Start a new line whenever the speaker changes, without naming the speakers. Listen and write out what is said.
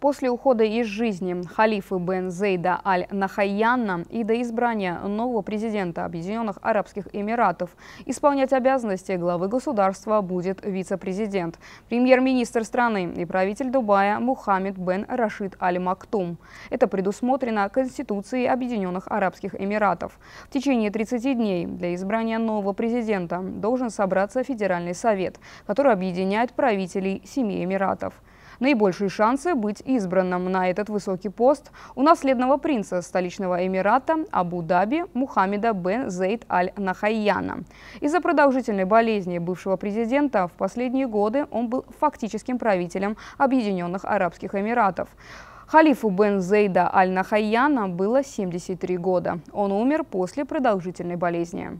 После ухода из жизни халифы Бен Зейда Аль-Нахайяна и до избрания нового президента Объединенных Арабских Эмиратов исполнять обязанности главы государства будет вице-президент, премьер-министр страны и правитель Дубая Мухаммед Бен Рашид Аль-Мактум. Это предусмотрено Конституцией Объединенных Арабских Эмиратов. В течение 30 дней для избрания нового президента должен собраться Федеральный совет, который объединяет правителей семи Эмиратов. Наибольшие шансы быть избранным на этот высокий пост у наследного принца столичного Эмирата Абу-Даби Мухаммеда бен Зейд Аль-Нахайяна. Из-за продолжительной болезни бывшего президента в последние годы он был фактическим правителем Объединенных Арабских Эмиратов. Халифу бен Зейда Аль-Нахайяна было 73 года. Он умер после продолжительной болезни.